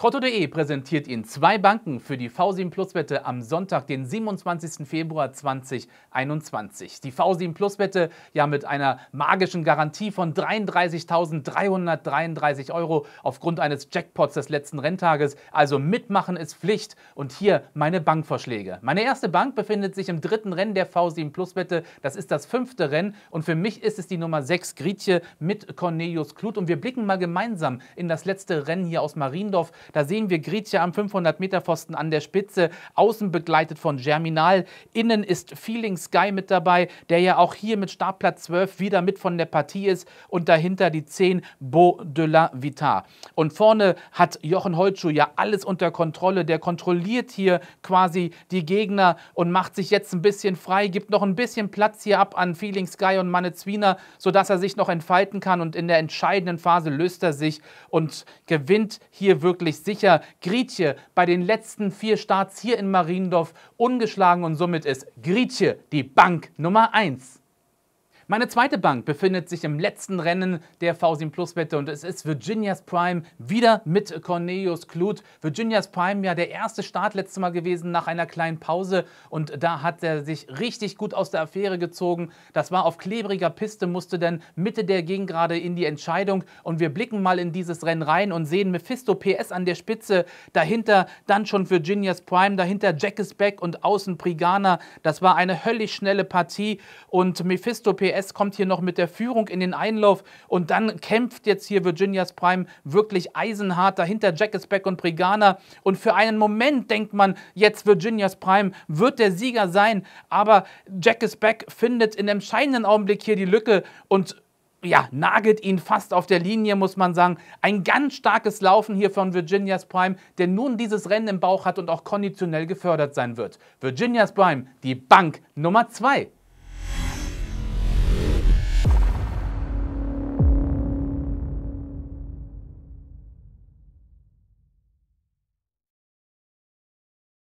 Trotto.de präsentiert Ihnen zwei Banken für die V7 Plus Wette am Sonntag, den 27. Februar 2021. Die V7 Plus Wette ja mit einer magischen Garantie von 33.333 Euro aufgrund eines Jackpots des letzten Renntages. Also mitmachen ist Pflicht. Und hier meine Bankvorschläge. Meine erste Bank befindet sich im dritten Rennen der V7 Plus Wette. Das ist das fünfte Rennen und für mich ist es die Nummer 6 Grietje mit Cornelius Kluth. Und wir blicken mal gemeinsam in das letzte Rennen hier aus Mariendorf. Da sehen wir Grizia am 500-Meter-Pfosten an der Spitze, außen begleitet von Germinal. Innen ist Feeling Sky mit dabei, der ja auch hier mit Startplatz 12 wieder mit von der Partie ist. Und dahinter die 10 Beau de la Vita. Und vorne hat Jochen Holtschuh ja alles unter Kontrolle. Der kontrolliert hier quasi die Gegner und macht sich jetzt ein bisschen frei, gibt noch ein bisschen Platz hier ab an Feeling Sky und Manezwina, sodass er sich noch entfalten kann. Und in der entscheidenden Phase löst er sich und gewinnt hier wirklich sich sicher Grietje bei den letzten vier Starts hier in Mariendorf ungeschlagen und somit ist Grietje die Bank Nummer 1. Meine zweite Bank befindet sich im letzten Rennen der V7 Plus Wette und es ist Virginias Prime wieder mit Cornelius Kluth. Virginias Prime ja der erste Start letztes Mal gewesen nach einer kleinen Pause und da hat er sich richtig gut aus der Affäre gezogen. Das war auf klebriger Piste, musste dann Mitte der gerade in die Entscheidung und wir blicken mal in dieses Rennen rein und sehen Mephisto PS an der Spitze, dahinter dann schon Virginias Prime, dahinter Jack is Back und außen Prigana. Das war eine höllisch schnelle Partie und Mephisto PS BCS kommt hier noch mit der Führung in den Einlauf und dann kämpft jetzt hier Virginias Prime wirklich eisenhart dahinter Jack is back und Brigana und für einen Moment denkt man, jetzt Virginias Prime wird der Sieger sein, aber Jack is back findet in dem entscheidenden Augenblick hier die Lücke und ja, nagelt ihn fast auf der Linie, muss man sagen. Ein ganz starkes Laufen hier von Virginias Prime, der nun dieses Rennen im Bauch hat und auch konditionell gefördert sein wird. Virginias Prime, die Bank Nummer 2.